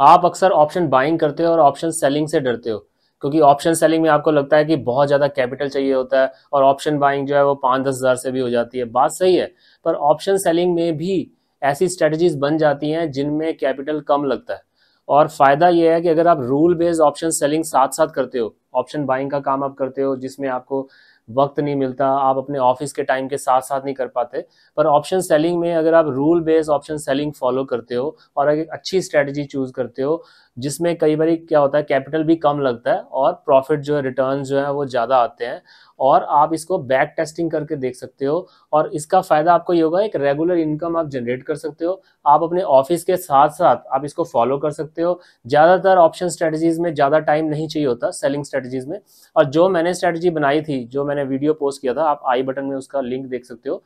आप अक्सर option buying करते हो और ऑप्शन सेलिंग से डरते हो क्योंकि ऑप्शन सेलिंग में आपको लगता है कि बहुत ज़्यादा कैपिटल चाहिए होता है और ऑप्शन बाइंग जो है वो पाँच दस हज़ार से भी हो जाती है बात सही है पर ऑप्शन सेलिंग में भी ऐसी स्ट्रेटजीज बन जाती हैं जिनमें कैपिटल कम लगता है और फ़ायदा यह है कि अगर आप रूल बेस्ड ऑप्शन सेलिंग साथ साथ करते हो ऑप्शन बाइंग का काम आप करते हो जिसमें आपको वक्त नहीं मिलता आप अपने ऑफिस के टाइम के साथ साथ नहीं कर पाते पर ऑप्शन सेलिंग में अगर आप rule based option selling follow करते हो और एक अच्छी स्ट्रेटजी चूज करते हो जिसमें कई बार क्या होता है कैपिटल भी कम लगता है और प्रॉफिट जो है रिटर्न जो है वो ज़्यादा आते हैं और आप इसको बैक टेस्टिंग करके देख सकते हो और इसका फ़ायदा आपको ये होगा एक रेगुलर इनकम आप जनरेट कर सकते हो आप अपने ऑफिस के साथ साथ आप इसको फॉलो कर सकते हो ज़्यादातर ऑप्शन स्ट्रेटजीज़ में ज़्यादा टाइम नहीं चाहिए होता सेलिंग स्ट्रेटजीज़ में और जो मैंने स्ट्रेटजी बनाई थी जो मैंने वीडियो पोस्ट किया था आप आई बटन में उसका लिंक देख सकते हो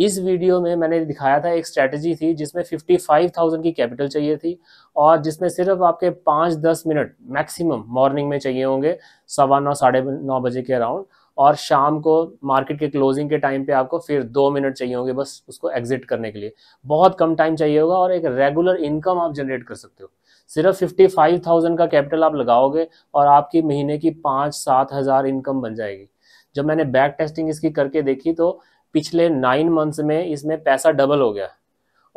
इस वीडियो में मैंने दिखाया था एक स्ट्रैटेजी थी जिसमें 55,000 की कैपिटल चाहिए थी और जिसमें सिर्फ आपके पाँच दस मिनट मैक्सिमम मॉर्निंग में चाहिए होंगे सवा नौ साढ़े नौ बजे के अराउंड और शाम को मार्केट के क्लोजिंग के टाइम पे आपको फिर दो मिनट चाहिए होंगे बस उसको एग्जिट करने के लिए बहुत कम टाइम चाहिए होगा और एक रेगुलर इनकम आप जनरेट कर सकते हो सिर्फ फिफ्टी फाइव थाउजेंड का कैपिटल आप लगाओगे और आपकी महीने की पाँच सात हज़ार इनकम बन जाएगी जब मैंने बैक टेस्टिंग इसकी करके देखी तो पिछले नाइन मंथ्स में इसमें पैसा डबल हो गया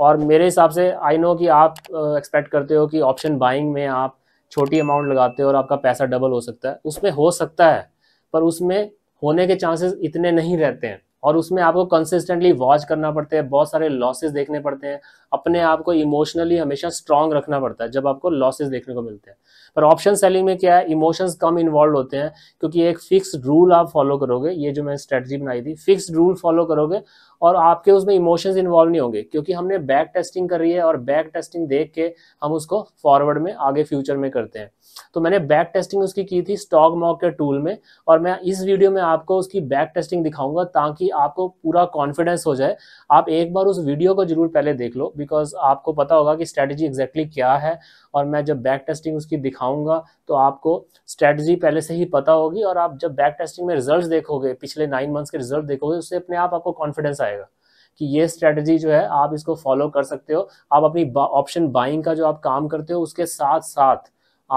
और मेरे हिसाब से आई नो कि आप एक्सपेक्ट करते हो कि ऑप्शन बाइंग में आप छोटी अमाउंट लगाते हो और आपका पैसा डबल हो सकता है उसमें हो सकता है पर उसमें होने के चांसेस इतने नहीं रहते हैं और उसमें आपको कंसिस्टेंटली वॉच करना पड़ता है बहुत सारे लॉसेस देखने पड़ते हैं अपने आप को इमोशनली हमेशा स्ट्रांग रखना पड़ता है जब आपको लॉसेस देखने को मिलते हैं पर ऑप्शन सेलिंग में क्या है इमोशंस कम इन्वॉल्व होते हैं क्योंकि एक फिक्स रूल आप फॉलो करोगे ये जो मैंने स्ट्रेटजी बनाई थी फिक्स रूल फॉलो करोगे और आपके उसमें इमोशंस इन्वॉल्व नहीं होंगे क्योंकि हमने बैक टेस्टिंग करी है और बैक टेस्टिंग देख के हम उसको फॉरवर्ड में आगे फ्यूचर में करते हैं तो मैंने बैक टेस्टिंग उसकी की थी स्टॉक मॉक के टूल में और मैं इस वीडियो में आपको उसकी बैक टेस्टिंग दिखाऊंगा ताकि आपको पूरा कॉन्फिडेंस हो जाए आप एक बार उस वीडियो को जरूर पहले देख लो बिकॉज आपको पता होगा कि स्ट्रैटेजी एग्जैक्टली क्या है और मैं जब बैक टेस्टिंग उसकी दिखाऊंगा तो आपको स्ट्रेटजी पहले से ही पता होगी और आप जब बैक टेस्टिंग में रिजल्ट देखोगे पिछले नाइन मंथ्स के रिजल्ट देखोगे उससे अपने आप आपको कॉन्फिडेंस आएगा जाएगा कि ये स्ट्रेटजी जो है आप इसको फॉलो कर सकते हो आप अपनी ऑप्शन बाइंग का जो आप काम करते हो उसके साथ साथ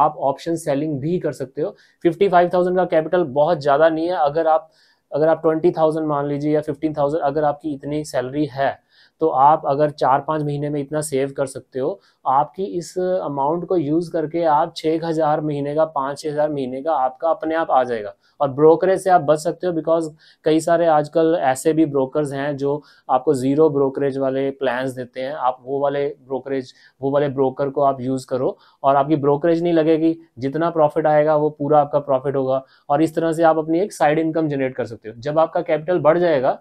आप ऑप्शन सेलिंग भी कर सकते हो 55,000 का कैपिटल बहुत ज़्यादा नहीं है अगर आप अगर आप 20,000 मान लीजिए या 15,000 अगर आपकी इतनी सैलरी है तो आप अगर चार पाँच महीने में इतना सेव कर सकते हो आपकी इस अमाउंट को यूज़ करके आप छः हज़ार महीने का पाँच छः हज़ार महीने का आपका अपने आप आ जाएगा और ब्रोकरेज से आप बच सकते हो बिकॉज कई सारे आजकल ऐसे भी ब्रोकर्स हैं जो आपको ज़ीरो ब्रोकरेज वाले प्लान्स देते हैं आप वो वाले ब्रोकरेज वो वाले ब्रोकर को आप यूज़ करो और आपकी ब्रोकरेज नहीं लगेगी जितना प्रॉफिट आएगा वो पूरा आपका प्रॉफिट होगा और इस तरह से आप अपनी एक साइड इनकम जनरेट कर सकते हो जब आपका कैपिटल बढ़ जाएगा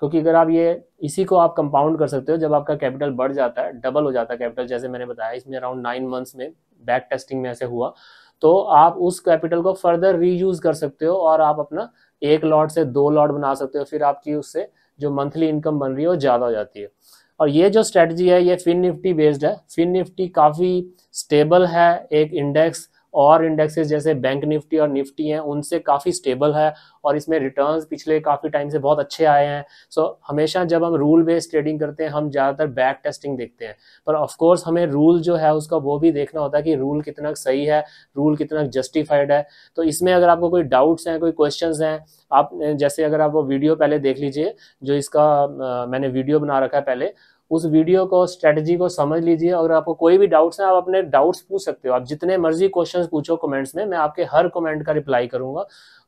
क्योंकि अगर आप ये इसी को आप कंपाउंड कर सकते हो जब आपका कैपिटल बढ़ जाता है डबल हो जाता है कैपिटल जैसे मैंने बताया इसमें अराउंड नाइन मंथ्स में बैक टेस्टिंग में ऐसे हुआ तो आप उस कैपिटल को फर्दर रीयूज कर सकते हो और आप अपना एक लॉट से दो लॉट बना सकते हो फिर आपकी उससे जो मंथली इनकम बन रही है वो ज़्यादा हो जाती है और ये जो स्ट्रेटजी है ये फिन निफ्टी बेस्ड है फिन निफ्टी काफ़ी स्टेबल है एक इंडेक्स और इंडेक्सेस जैसे बैंक निफ्टी और निफ्टी हैं उनसे काफ़ी स्टेबल है और इसमें रिटर्न्स पिछले काफ़ी टाइम से बहुत अच्छे आए हैं सो so, हमेशा जब हम रूल बेस्ड ट्रेडिंग करते हैं हम ज़्यादातर बैक टेस्टिंग देखते हैं पर ऑफकोर्स हमें रूल जो है उसका वो भी देखना होता है कि रूल कितना सही है रूल कितना जस्टिफाइड है तो इसमें अगर आपको कोई डाउट्स हैं कोई क्वेश्चन हैं आप जैसे अगर आप वो वीडियो पहले देख लीजिए जो इसका आ, मैंने वीडियो बना रखा है पहले उस वीडियो को स्ट्रेटजी को समझ लीजिए अगर आपको कोई भी डाउट्स हैं आप अपने डाउट्स पूछ सकते हो आप जितने मर्जी क्वेश्चन पूछो कमेंट्स में मैं आपके हर कमेंट का रिप्लाई करूंगा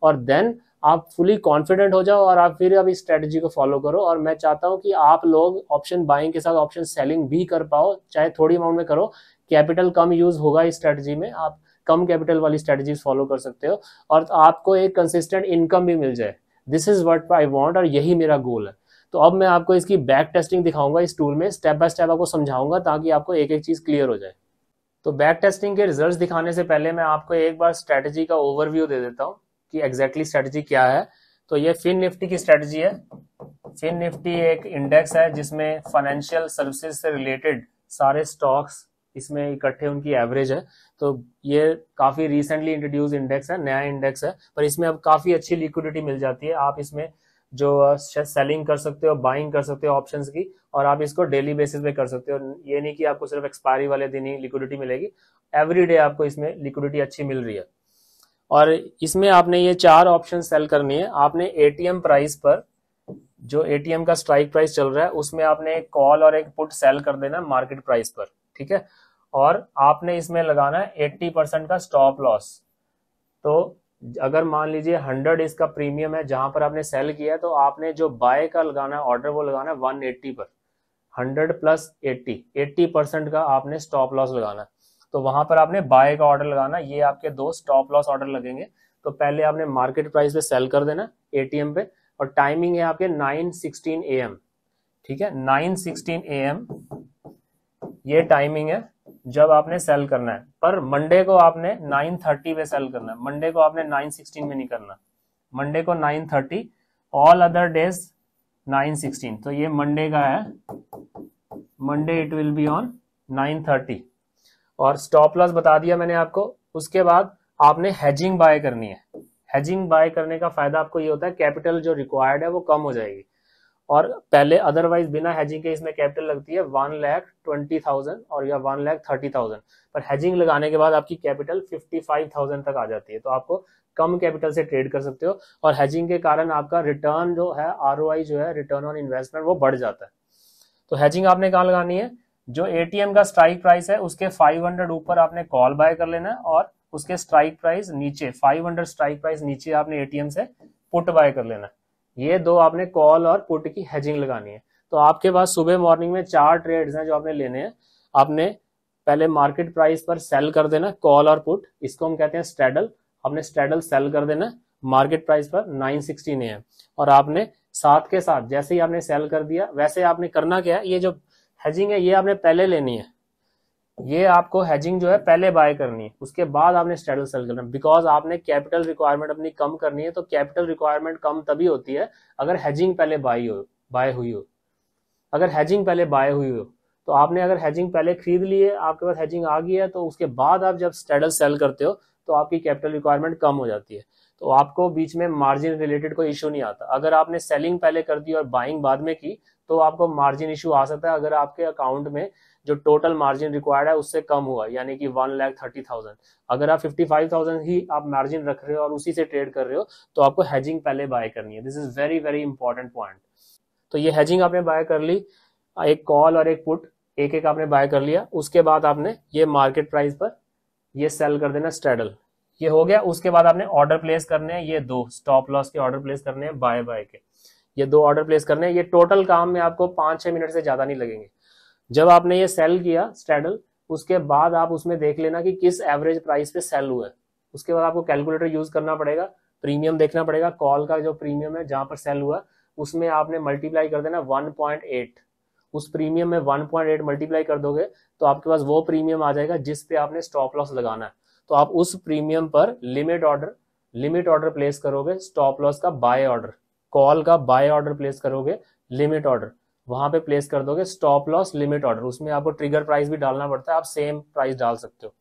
और देन आप फुली कॉन्फिडेंट हो जाओ और आप फिर अब इस स्ट्रेटजी को फॉलो करो और मैं चाहता हूँ कि आप लोग ऑप्शन बाइंग के साथ ऑप्शन सेलिंग भी कर पाओ चाहे थोड़ी अमाउंट में करो कैपिटल कम यूज होगा इस स्ट्रेटजी में आप कम कैपिटल वाली स्ट्रेटजी फॉलो कर सकते हो और आपको एक कंसिस्टेंट इनकम भी मिल जाए this is what I want और यही मेरा गोल है तो अब मैं आपको इसकी बैक टेस्टिंग दिखाऊंगा इस टूल में स्टेप बाय स्टेप आपको समझाऊंगा ताकि आपको एक एक चीज़ क्लियर हो जाए तो बैक टेस्टिंग के रिजल्ट दिखाने से पहले मैं आपको एक बार स्ट्रैटेजी का ओवरव्यू दे देता हूँ कि एग्जैक्टली स्ट्रैटेजी क्या है तो ये फिन निफ्टी की स्ट्रैटेजी है फिन निफ्टी एक इंडेक्स है जिसमें फाइनेंशियल सर्विसेज से रिलेटेड सारे स्टॉक्स इसमें इकट्ठे उनकी एवरेज है तो ये काफी रिसेंटली इंट्रोड्यूस इंडेक्स है नया इंडेक्स है पर इसमें अब काफी अच्छी लिक्विडिटी मिल जाती है आप इसमें जो सेलिंग कर सकते हो बाइंग कर सकते हो ऑप्शंस की और आप इसको डेली बेसिस पे कर सकते हो ये नहीं कि आपको सिर्फ एक्सपायरी वाले दिन ही लिक्विडिटी मिलेगी एवरी डे आपको इसमें लिक्विडिटी अच्छी मिल रही है और इसमें आपने ये चार ऑप्शन सेल करनी है आपने एटीएम प्राइस पर जो एटीएम का स्ट्राइक प्राइस चल रहा है उसमें आपने एक कॉल और एक पुट सेल कर देना मार्केट प्राइस पर ठीक है और आपने इसमें लगाना है एट्टी परसेंट का स्टॉप लॉस तो अगर मान लीजिए हंड्रेड इसका प्रीमियम है जहां पर आपने सेल किया है तो आपने जो बाय का लगाना है ऑर्डर वो लगाना है वन एट्टी पर hundred plus eighty eighty percent का आपने स्टॉप लॉस लगाना है तो वहां पर आपने बाय का ऑर्डर लगाना ये आपके दो स्टॉप लॉस ऑर्डर लगेंगे तो पहले आपने मार्केट प्राइस पे सेल कर देना एटीएम पे और टाइमिंग है आपके नाइन सिक्सटीन ए एम ठीक है नाइन सिक्सटीन ए एम ये टाइमिंग है जब आपने सेल करना है पर मंडे को आपने 9:30 पे सेल करना है मंडे को आपने 9:16 में नहीं करना मंडे को 9:30 ऑल अदर डेज 9:16 तो ये मंडे का है Monday it will be on 9:30 और स्टॉप लॉस बता दिया मैंने आपको उसके बाद आपने हेजिंग बाय करनी है हेजिंग बाय करने का फायदा आपको ये होता है कैपिटल जो रिक्वायर्ड है वो कम हो जाएगी और पहले अदरवाइज बिना हैजिंग के इसमें कैपिटल लगती है वन लैख ट्वेंटी थाउजेंड और या वन लैख थर्टी थाउजेंड पर हैजिंग लगाने के बाद आपकी कैपिटल फिफ्टी फाइव थाउजेंड तक आ जाती है तो आपको कम कैपिटल से ट्रेड कर सकते हो और हैजिंग के कारण आपका रिटर्न जो है आर जो है रिटर्न ऑन इन्वेस्टमेंट वो बढ़ जाता है तो हैजिंग आपने कहाँ लगानी है जो एटीएम का स्ट्राइक प्राइस है उसके 500 ऊपर आपने कॉल बाय कर लेना है और उसके स्ट्राइक प्राइस नीचे 500 स्ट्राइक प्राइस नीचे आपने एटीएम से पुट बाय कर लेना है ये दो आपने कॉल और पुट की हेजिंग लगानी है तो आपके पास सुबह मॉर्निंग में चार ट्रेड्स हैं जो आपने लेने हैं आपने पहले मार्केट प्राइस पर सेल कर देना कॉल और पुट इसको हम कहते हैं स्ट्रेडल आपने स्ट्रेडल सेल कर देना मार्केट प्राइस पर 960 ने है और आपने साथ के साथ जैसे ही आपने सेल कर दिया वैसे आपने करना क्या है ये जो हेजिंग है ये आपने पहले लेनी है ये आपको हैजिंग जो है पहले बाय करनी है उसके बाद आपने स्ट्रेडल सेल करना बिकॉज आपने कैपिटल रिक्वायरमेंट अपनी कम करनी है तो कैपिटल रिक्वायरमेंट कम तभी होती है अगर हैजिंग पहले बाई हो बाय हुई हो अगर हैजिंग पहले बाय हुई हो तो आपने अगर हैजिंग पहले खरीद ली है आपके पास हैजिंग आ गई है तो उसके बाद आप जब स्ट्रेडल सेल करते हो तो आपकी कैपिटल रिक्वायरमेंट कम हो जाती है तो आपको बीच में मार्जिन रिलेटेड कोई इशू नहीं आता अगर आपने सेलिंग पहले कर दी और बाइंग बाद में की तो आपको मार्जिन इशू आ सकता है अगर आपके अकाउंट में जो टोटल मार्जिन रिक्वायर्ड है उससे कम हुआ यानी कि वन लैख थर्टी थाउजेंड अगर आप फिफ्टी फाइव थाउजेंड ही आप मार्जिन रख रहे हो और उसी से ट्रेड कर रहे हो तो आपको हैजिंग पहले बाय करनी है this is very very important point तो ये हैजिंग आपने बाय कर ली एक कॉल और एक पुट एक एक आपने बाय कर लिया उसके बाद आपने ये मार्केट प्राइस पर ये सेल कर देना स्टेडल ये हो गया उसके बाद आपने ऑर्डर प्लेस करने हैं ये दो स्टॉप लॉस के ऑर्डर प्लेस करने हैं बाय बाय के ये दो ऑर्डर प्लेस करने हैं ये टोटल काम में आपको पांच छह मिनट से ज़्यादा नहीं लगेंगे जब आपने ये सेल किया स्ट्रैडल उसके बाद आप उसमें देख लेना कि किस एवरेज प्राइस पे सेल हुआ है उसके बाद आपको कैलकुलेटर यूज करना पड़ेगा प्रीमियम देखना पड़ेगा कॉल का जो प्रीमियम है जहां पर सेल हुआ उसमें आपने मल्टीप्लाई कर देना 1.8 उस प्रीमियम में 1.8 मल्टीप्लाई कर दोगे तो आपके पास वो प्रीमियम आ जाएगा जिस पे आपने स्टॉप लॉस लगाना है तो आप उस प्रीमियम पर limit order limit order place करोगे स्टॉप लॉस का बाय ऑर्डर कॉल का बाय ऑर्डर प्लेस करोगे लिमिट ऑर्डर वहां पे प्लेस कर दोगे स्टॉप लॉस लिमिट ऑर्डर उसमें आपको ट्रिगर प्राइस भी डालना पड़ता है आप सेम प्राइस डाल सकते हो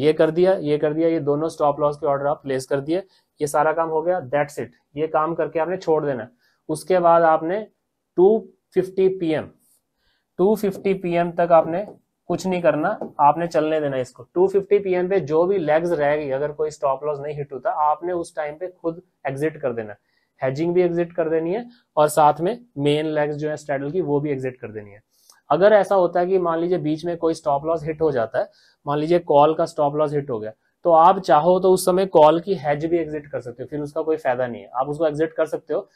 ये कर दिया ये कर दिया ये दोनों स्टॉप लॉस के ऑर्डर आप प्लेस कर दिए ये सारा काम हो गया दैट्स इट ये काम करके आपने छोड़ देना उसके बाद आपने 250 पीएम 250 पीएम तक आपने कुछ नहीं करना आपने चलने देना इसको 250 पीएम पे जो भी लेग्स रह गई अगर कोई स्टॉप लॉस नहीं हिट होता आपने उस टाइम पे खुद एग्जिट कर देना हैजिंग भी एग्जिट कर देनी है और साथ में मेन लेग्स जो है स्टेडल की वो भी एग्जिट कर देनी है अगर ऐसा होता है कि मान लीजिए बीच में कोई स्टॉप लॉस हिट हो जाता है मान लीजिए कॉल का स्टॉप लॉस हिट हो गया तो आप चाहो तो उस समय कॉल की हैज भी एग्जिट कर सकते हो फिर उसका कोई फायदा नहीं है आप उसको एग्जिट कर सकते हो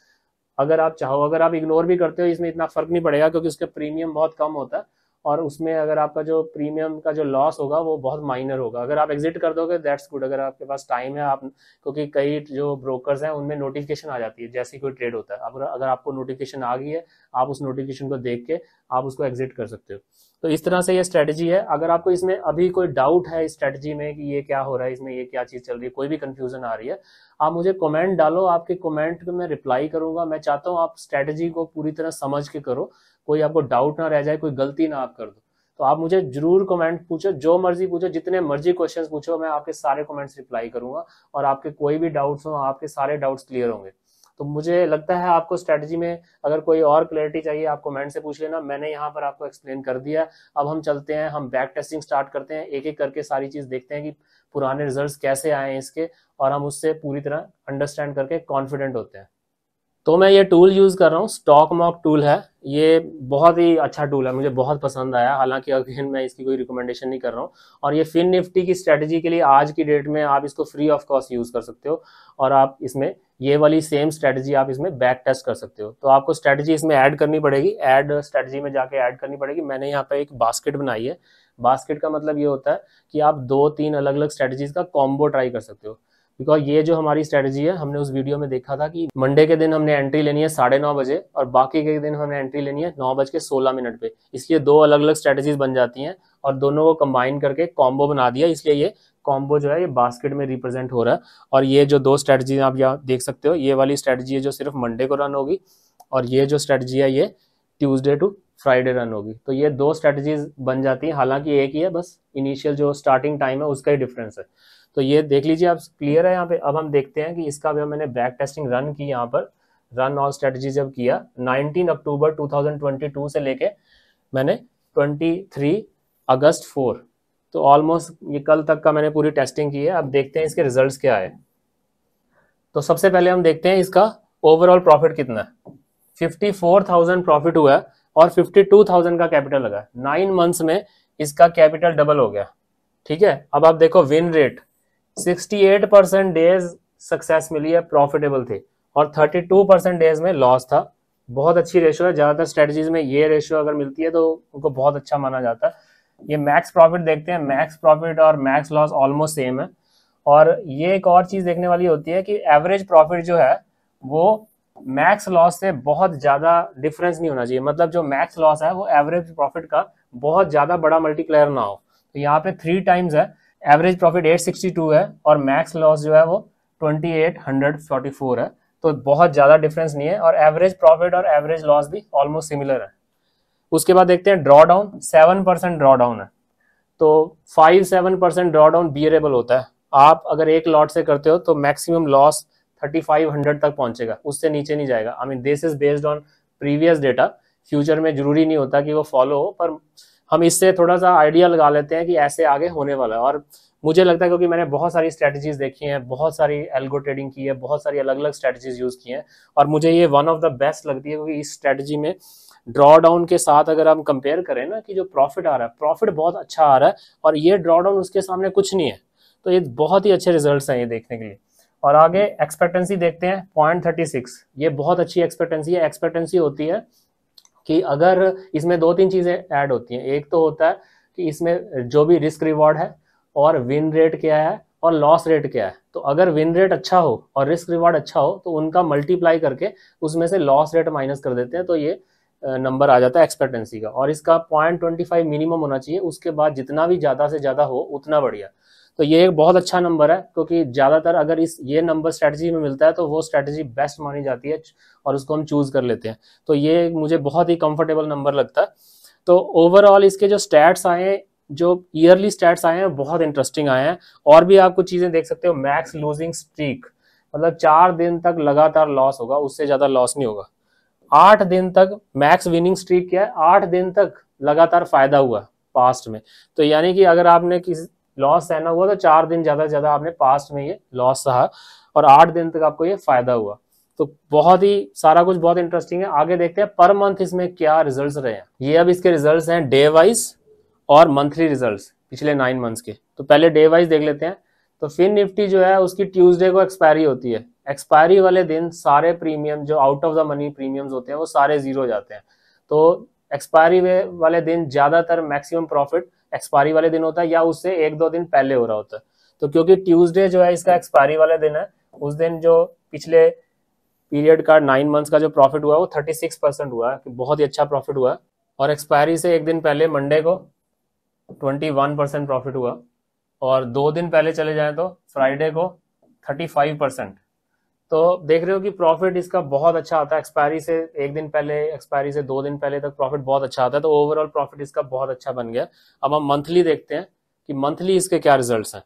अगर आप चाहो अगर आप इग्नोर भी करते हो इसमें इतना फर्क नहीं पड़ेगा क्योंकि उसका प्रीमियम बहुत कम होता है और उसमें अगर आपका जो प्रीमियम का जो लॉस होगा वो बहुत माइनर होगा अगर आप एग्जिट कर दोगे दैट्स गुड अगर आपके पास टाइम है आप क्योंकि कई जो ब्रोकर्स हैं उनमें नोटिफिकेशन आ जाती है जैसे कोई ट्रेड होता है अगर अगर आपको नोटिफिकेशन आ गई है आप उस नोटिफिकेशन को देख के आप उसको एग्जिट कर सकते हो तो इस तरह से ये स्ट्रेटजी है अगर आपको इसमें अभी कोई डाउट है इस स्ट्रेटजी में कि ये क्या हो रहा है इसमें ये क्या चीज़ चल रही है कोई भी कंफ्यूजन आ रही है आप मुझे कमेंट डालो आपके कमेंट में रिप्लाई करूंगा मैं चाहता हूँ आप स्ट्रेटजी को पूरी तरह समझ के करो कोई आपको डाउट ना रह जाए कोई गलती ना आप कर दो तो आप मुझे जरूर कमेंट पूछो जो मर्जी पूछो जितने मर्जी क्वेश्चंस पूछो मैं आपके सारे कमेंट्स रिप्लाई करूंगा और आपके कोई भी डाउट्स हो आपके सारे डाउट्स क्लियर होंगे तो मुझे लगता है आपको स्ट्रेटजी में अगर कोई और क्लैरिटी चाहिए आप कमेंट से पूछ लेना मैंने यहाँ पर आपको एक्सप्लेन कर दिया अब हम चलते हैं हम बैक टेस्टिंग स्टार्ट करते हैं एक एक करके सारी चीज़ देखते हैं कि पुराने रिजल्ट कैसे आए हैं इसके और हम उससे पूरी तरह अंडरस्टैंड करके कॉन्फिडेंट होते हैं तो मैं ये टूल यूज़ कर रहा हूँ स्टॉक मॉक टूल है ये बहुत ही अच्छा टूल है मुझे बहुत पसंद आया हालांकि अगेन मैं इसकी कोई रिकमेंडेशन नहीं कर रहा हूँ और ये फिन निफ्टी की स्ट्रेटजी के लिए आज की डेट में आप इसको फ्री ऑफ कॉस्ट यूज़ कर सकते हो और आप इसमें ये वाली सेम स्ट्रेटजी आप इसमें बैक टेस्ट कर सकते हो तो आपको स्ट्रेटजी इसमें ऐड करनी पड़ेगी ऐड स्ट्रेटजी में जाके ऐड करनी पड़ेगी मैंने यहाँ पर एक बास्केट बनाई है बास्केट का मतलब ये होता है कि आप दो तीन अलग अलग स्ट्रेटजीज का कॉम्बो ट्राई कर सकते हो बिकॉज ये जो हमारी स्ट्रेटजी है हमने उस वीडियो में देखा था कि मंडे के दिन हमने एंट्री लेनी है साढ़े नौ बजे और बाकी के दिन हमने एंट्री लेनी है नौ बज के सोलह मिनट पे इसलिए दो अलग अलग स्ट्रेटजीज बन जाती हैं और दोनों को कंबाइन करके कॉम्बो बना दिया इसलिए ये कॉम्बो जो है ये बास्केट में रिप्रेजेंट हो रहा है और ये जो दो स्ट्रेटजी आप यहाँ देख सकते हो ये वाली स्ट्रेटजी है जो सिर्फ मंडे को रन होगी और ये जो स्ट्रेटजी है ये ट्यूसडे टू फ्राइडे रन होगी तो ये दो स्ट्रेटजीज बन जाती हैं हालांकि एक ही है बस इनिशियल जो स्टार्टिंग टाइम है उसका ही डिफरेंस है तो ये देख लीजिए आप क्लियर है यहाँ पे अब हम देखते हैं कि इसका भी मैंने बैक टेस्टिंग रन की यहाँ पर रन ऑल स्ट्रेटजी जब किया 19 अक्टूबर 2022 से लेके मैंने 23 अगस्त 4 तो ऑलमोस्ट ये कल तक का मैंने पूरी टेस्टिंग की है अब देखते हैं इसके रिजल्ट क्या है तो सबसे पहले हम देखते हैं इसका ओवरऑल प्रॉफिट कितना है फिफ्टी फोर थाउजेंड प्रॉफिट हुआ है और फिफ्टी टू थाउजेंड का कैपिटल लगा नाइन मंथ्स में इसका कैपिटल डबल हो गया ठीक है अब आप देखो win rate sixty eight percent days success मिली है प्रॉफिटेबल थी और थर्टी टू परसेंट डेज में लॉस था बहुत अच्छी रेशियो है ज़्यादातर स्ट्रेटजीज में ये रेशियो अगर मिलती है तो उनको बहुत अच्छा माना जाता है ये मैक्स प्रॉफिट देखते हैं मैक्स प्रॉफिट और मैक्स लॉस ऑलमोस्ट सेम है और ये एक और चीज़ देखने वाली होती है कि एवरेज प्रॉफिट जो है वो मैक्स लॉस से बहुत ज़्यादा डिफरेंस नहीं होना चाहिए मतलब जो मैक्स लॉस है वो एवरेज प्रॉफिट का बहुत ज़्यादा बड़ा मल्टीप्लेयर ना हो तो यहाँ पे थ्री टाइम्स है एवरेज प्रॉफिट 862 है और मैक्स लॉस जो है वो 2844 है तो बहुत ज़्यादा डिफरेंस नहीं है और एवरेज प्रॉफिट और एवरेज लॉस भी ऑलमोस्ट सिमिलर है उसके बाद देखते हैं draw down seven percent draw down है तो five seven percent draw down bearable होता है आप अगर एक लॉट से करते हो तो मैक्सिमम लॉस 3500 तक पहुंचेगा उससे नीचे नहीं जाएगा I mean this is based on previous data future में जरूरी नहीं होता कि वो फॉलो हो पर हम इससे थोड़ा सा आइडिया लगा लेते हैं कि ऐसे आगे होने वाला है और मुझे लगता है क्योंकि मैंने बहुत सारी स्ट्रैटेजीज देखी हैं बहुत सारी एल्गो ट्रेडिंग की है बहुत सारी अलग अलग स्ट्रैटेजीज यूज़ की हैं और मुझे ये वन ऑफ द बेस्ट लगती है क्योंकि इस स्ट्रैटेजी में ड्रॉडाउन के साथ अगर हम कंपेयर करें ना कि जो प्रॉफिट आ रहा है प्रॉफिट बहुत अच्छा आ रहा है और ये ड्रॉडाउन उसके सामने कुछ नहीं है तो ये बहुत ही अच्छे रिजल्ट हैं ये देखने के लिए और आगे एक्सपेक्टेंसी देखते हैं पॉइंट थर्टी सिक्स ये बहुत अच्छी एक्सपेक्टेंसी है एक्सपेक्टेंसी होती है कि अगर इसमें दो तीन चीज़ें ऐड होती हैं एक तो होता है कि इसमें जो भी रिस्क रिवॉर्ड है और विन रेट क्या है और लॉस रेट क्या है तो अगर विन रेट अच्छा हो और रिस्क रिवॉर्ड अच्छा हो तो उनका मल्टीप्लाई करके उसमें से लॉस रेट माइनस कर देते हैं तो ये नंबर आ जाता है एक्सपेक्टेंसी का और इसका पॉइंट ट्वेंटी फाइव मिनिमम होना चाहिए उसके बाद जितना भी ज़्यादा से ज़्यादा हो उतना बढ़िया तो ये एक बहुत अच्छा नंबर है क्योंकि ज़्यादातर अगर इस ये नंबर स्ट्रैटेजी में मिलता है तो वो स्ट्रेटजी बेस्ट मानी जाती है और उसको हम चूज़ कर लेते हैं तो ये मुझे बहुत ही कंफर्टेबल नंबर लगता है तो ओवरऑल इसके जो स्टैट्स आए जो ईयरली स्टैट्स आए हैं बहुत इंटरेस्टिंग आए हैं और भी आप कुछ चीज़ें देख सकते हो मैक्स लूजिंग स्ट्रीक मतलब चार दिन तक लगातार लॉस होगा उससे ज़्यादा लॉस नहीं होगा आठ दिन तक मैक्स विनिंग स्ट्रीक क्या है आठ दिन तक लगातार फायदा हुआ पास्ट में तो यानी कि अगर आपने किसी लॉस सहना हुआ तो चार दिन ज्यादा से ज्यादा आपने पास्ट में ये लॉस सहा और आठ दिन तक आपको ये फायदा हुआ तो बहुत ही सारा कुछ बहुत इंटरेस्टिंग है आगे देखते हैं पर मंथ इसमें क्या रिजल्ट्स रहे हैं ये अब इसके रिजल्ट्स हैं डे वाइज और मंथली रिजल्ट्स पिछले नाइन मंथ्स के तो पहले डे वाइज देख लेते हैं तो फिन निफ्टी जो है उसकी ट्यूसडे को एक्सपायरी होती है एक्सपायरी वाले दिन सारे प्रीमियम जो out of the money premium होते हैं वो सारे जीरो हो जाते हैं तो एक्सपायरी वाले दिन ज़्यादातर मैक्सिमम प्रॉफिट एक्सपायरी वाले दिन होता है या उससे एक दो दिन पहले हो रहा होता है तो क्योंकि ट्यूसडे जो है इसका एक्सपायरी वाला दिन है उस दिन जो पिछले पीरियड का नाइन मंथ्स का जो प्रॉफिट हुआ वो थर्टी सिक्स परसेंट हुआ बहुत ही अच्छा प्रॉफिट हुआ और एक्सपायरी से एक दिन पहले मंडे को ट्वेंटी वन परसेंट प्रॉफिट हुआ और दो दिन पहले चले जाएं तो फ्राइडे को थर्टी फाइव परसेंट तो देख रहे हो कि प्रॉफिट इसका बहुत अच्छा आता है एक्सपायरी से एक दिन पहले एक्सपायरी से दो दिन पहले तक प्रॉफिट बहुत अच्छा आता है तो ओवरऑल प्रॉफिट इसका बहुत अच्छा बन गया अब हम मंथली देखते हैं कि मंथली इसके क्या रिजल्ट हैं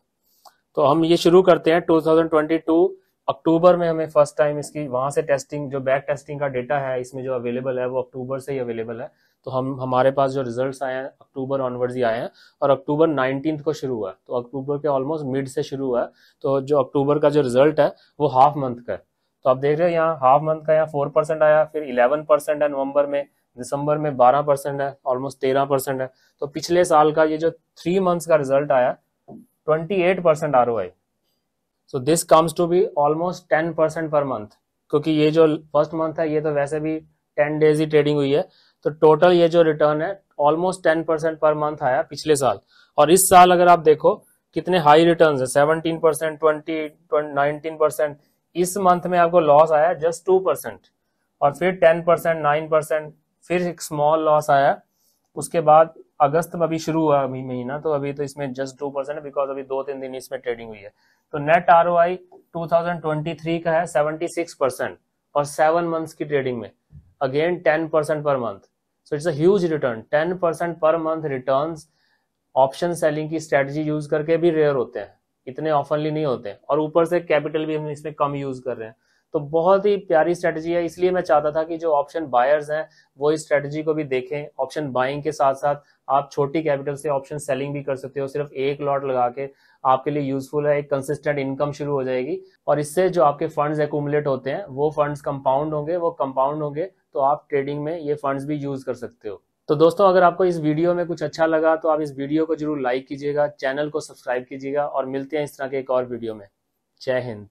तो हम ये शुरू करते हैं 2022 अक्टूबर में हमें फर्स्ट टाइम इसकी वहां से टेस्टिंग जो बैक टेस्टिंग का डेटा है इसमें जो अवेलेबल है वो अक्टूबर से ही अवेलेबल है तो हम हमारे पास जो रिजल्ट्स आए हैं अक्टूबर ऑनवर्ड्स ही आए हैं और अक्टूबर नाइनटीन को शुरू हुआ है तो अक्टूबर के ऑलमोस्ट मिड से शुरू हुआ है तो जो अक्टूबर का जो रिजल्ट है वो हाफ मंथ का है तो आप देख रहे हो यहाँ हाफ मंथ का यहाँ फोर परसेंट आया फिर इलेवन परसेंट है नवंबर में दिसंबर में बारह परसेंट है ऑलमोस्ट तेरह परसेंट है तो पिछले साल का ये जो थ्री मंथ्स का रिजल्ट आया twenty eight percent R O I so this comes to be almost ten percent per month क्योंकि ये जो फर्स्ट मंथ है ये तो वैसे भी टेन डेज ही ट्रेडिंग हुई है तो टोटल ये जो रिटर्न है almost ten percent per month आया पिछले साल और इस साल अगर आप देखो कितने हाई रिटर्न है seventeen percent twenty nineteen percent इस मंथ में आपको लॉस आया जस्ट टू परसेंट और फिर टेन परसेंट नाइन परसेंट फिर एक स्मॉल लॉस आया उसके बाद अगस्त में अभी शुरू हुआ अभी महीना तो अभी तो इसमें जस्ट टू परसेंट बिकॉज अभी दो तीन दिन इसमें ट्रेडिंग हुई है तो net R O I two thousand twenty three का है सेवेंटी सिक्स परसेंट और सेवन मंथ की ट्रेडिंग में again ten percent per month so it's a huge return ten percent per month return option selling की strategy use करके भी rare होते हैं इतने ऑफनली नहीं होते हैं और ऊपर से कैपिटल भी हम इसमें कम यूज कर रहे हैं तो बहुत ही प्यारी स्ट्रेटजी है इसलिए मैं चाहता था कि जो ऑप्शन बायर्स हैं वो इस स्ट्रेटजी को भी देखें ऑप्शन बाइंग के साथ साथ आप छोटी कैपिटल से ऑप्शन सेलिंग भी कर सकते हो सिर्फ एक लॉट लगा के आपके लिए यूजफुल है एक कंसिस्टेंट इनकम शुरू हो जाएगी और इससे जो आपके फंड्स एकूमुलेट होते हैं वो फंड्स कंपाउंड होंगे वो कंपाउंड होंगे तो आप ट्रेडिंग में ये फंड्स भी यूज़ कर सकते हो तो दोस्तों अगर आपको इस वीडियो में कुछ अच्छा लगा तो आप इस वीडियो को जरूर लाइक कीजिएगा चैनल को सब्सक्राइब कीजिएगा और मिलते हैं इस तरह के एक और वीडियो में जय हिंद